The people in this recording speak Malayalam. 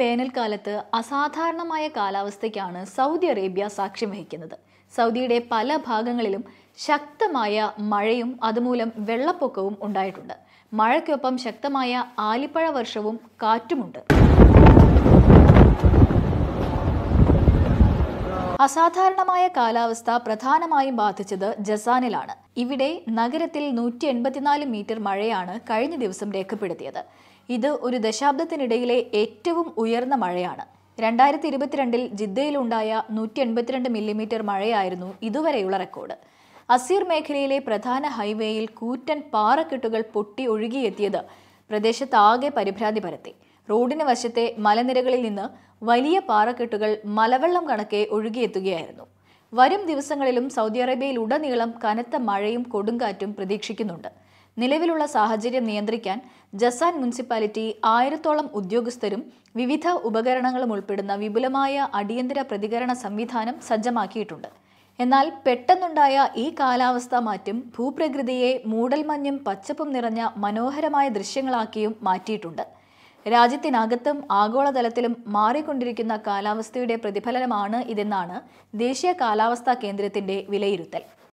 വേനൽക്കാലത്ത് അസാധാരണമായ കാലാവസ്ഥയ്ക്കാണ് സൗദി അറേബ്യ സാക്ഷ്യം വഹിക്കുന്നത് സൗദിയുടെ പല ഭാഗങ്ങളിലും ശക്തമായ മഴയും അതുമൂലം വെള്ളപ്പൊക്കവും ഉണ്ടായിട്ടുണ്ട് മഴയ്ക്കൊപ്പം ശക്തമായ ആലിപ്പഴ വർഷവും കാറ്റുമുണ്ട് അസാധാരണമായ കാലാവസ്ഥ പ്രധാനമായും ബാധിച്ചത് ജസാനിലാണ് ഇവിടെ നഗരത്തിൽ നൂറ്റി എൺപത്തിനാല് മീറ്റർ മഴയാണ് കഴിഞ്ഞ ദിവസം രേഖപ്പെടുത്തിയത് ഇത് ഒരു ദശാബ്ദത്തിനിടയിലെ ഏറ്റവും ഉയർന്ന മഴയാണ് രണ്ടായിരത്തി ഇരുപത്തിരണ്ടിൽ ജിദ്ദയിലുണ്ടായ നൂറ്റി എൺപത്തിരണ്ട് മില്ലിമീറ്റർ മഴയായിരുന്നു ഇതുവരെയുള്ള റെക്കോർഡ് അസീർ മേഖലയിലെ പ്രധാന ഹൈവേയിൽ കൂറ്റൻ പാറക്കെട്ടുകൾ പൊട്ടി ഒഴുകിയെത്തിയത് പ്രദേശത്താകെ പരിഭ്രാന്തി പരത്തി റോഡിന് വശത്തെ മലനിരകളിൽ നിന്ന് വലിയ പാറക്കെട്ടുകൾ മലവെള്ളം കണക്കെ ഒഴുകിയെത്തുകയായിരുന്നു വരും ദിവസങ്ങളിലും സൗദി അറേബ്യയിൽ ഉടനീളം കനത്ത മഴയും കൊടുങ്കാറ്റും പ്രതീക്ഷിക്കുന്നുണ്ട് നിലവിലുള്ള സാഹചര്യം നിയന്ത്രിക്കാൻ ജസാൻ മുനിസിപ്പാലിറ്റി ആയിരത്തോളം ഉദ്യോഗസ്ഥരും വിവിധ ഉപകരണങ്ങളും ഉൾപ്പെടുന്ന വിപുലമായ അടിയന്തര പ്രതികരണ സംവിധാനം സജ്ജമാക്കിയിട്ടുണ്ട് എന്നാൽ പെട്ടെന്നുണ്ടായ ഈ കാലാവസ്ഥാ മാറ്റം ഭൂപ്രകൃതിയെ മൂടൽമഞ്ഞും പച്ചപ്പും നിറഞ്ഞ മനോഹരമായ ദൃശ്യങ്ങളാക്കിയും മാറ്റിയിട്ടുണ്ട് രാജ്യത്തിനകത്തും ആഗോളതലത്തിലും മാറിക്കൊണ്ടിരിക്കുന്ന കാലാവസ്ഥയുടെ പ്രതിഫലനമാണ് ഇതെന്നാണ് ദേശീയ കാലാവസ്ഥാ കേന്ദ്രത്തിന്റെ വിലയിരുത്തൽ